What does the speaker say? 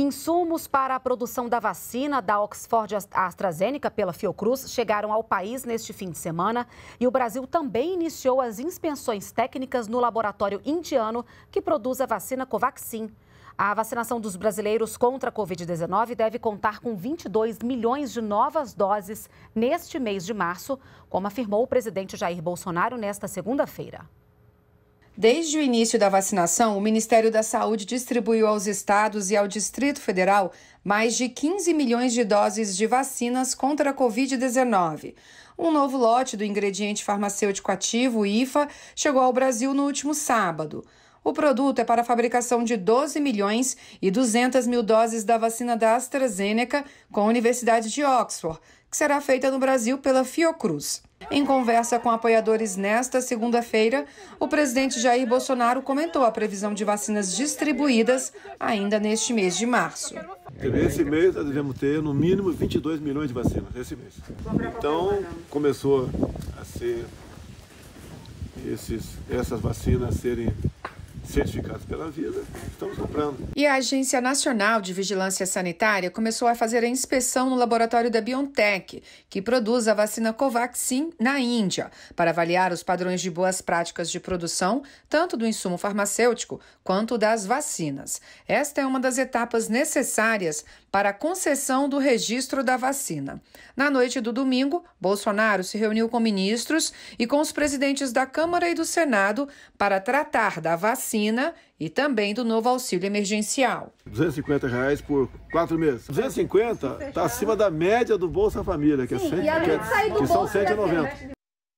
Insumos para a produção da vacina da Oxford AstraZeneca pela Fiocruz chegaram ao país neste fim de semana e o Brasil também iniciou as inspeções técnicas no laboratório indiano que produz a vacina Covaxin. A vacinação dos brasileiros contra a Covid-19 deve contar com 22 milhões de novas doses neste mês de março, como afirmou o presidente Jair Bolsonaro nesta segunda-feira. Desde o início da vacinação, o Ministério da Saúde distribuiu aos estados e ao Distrito Federal mais de 15 milhões de doses de vacinas contra a Covid-19. Um novo lote do ingrediente farmacêutico ativo, IFA, chegou ao Brasil no último sábado. O produto é para a fabricação de 12 milhões e 200 mil doses da vacina da AstraZeneca com a Universidade de Oxford, que será feita no Brasil pela Fiocruz. Em conversa com apoiadores nesta segunda-feira, o presidente Jair Bolsonaro comentou a previsão de vacinas distribuídas ainda neste mês de março. Nesse mês nós devemos ter no mínimo 22 milhões de vacinas, esse mês. Então começou a ser esses, essas vacinas serem certificados pela vida, estamos comprando. E a Agência Nacional de Vigilância Sanitária começou a fazer a inspeção no laboratório da BioNTech, que produz a vacina Covaxin na Índia, para avaliar os padrões de boas práticas de produção, tanto do insumo farmacêutico quanto das vacinas. Esta é uma das etapas necessárias para a concessão do registro da vacina. Na noite do domingo, Bolsonaro se reuniu com ministros e com os presidentes da Câmara e do Senado para tratar da vacina e também do novo auxílio emergencial. R$ 250 reais por quatro meses. 250 está acima da média do Bolsa Família, que, é Sim, é 100, que, é, que são 190.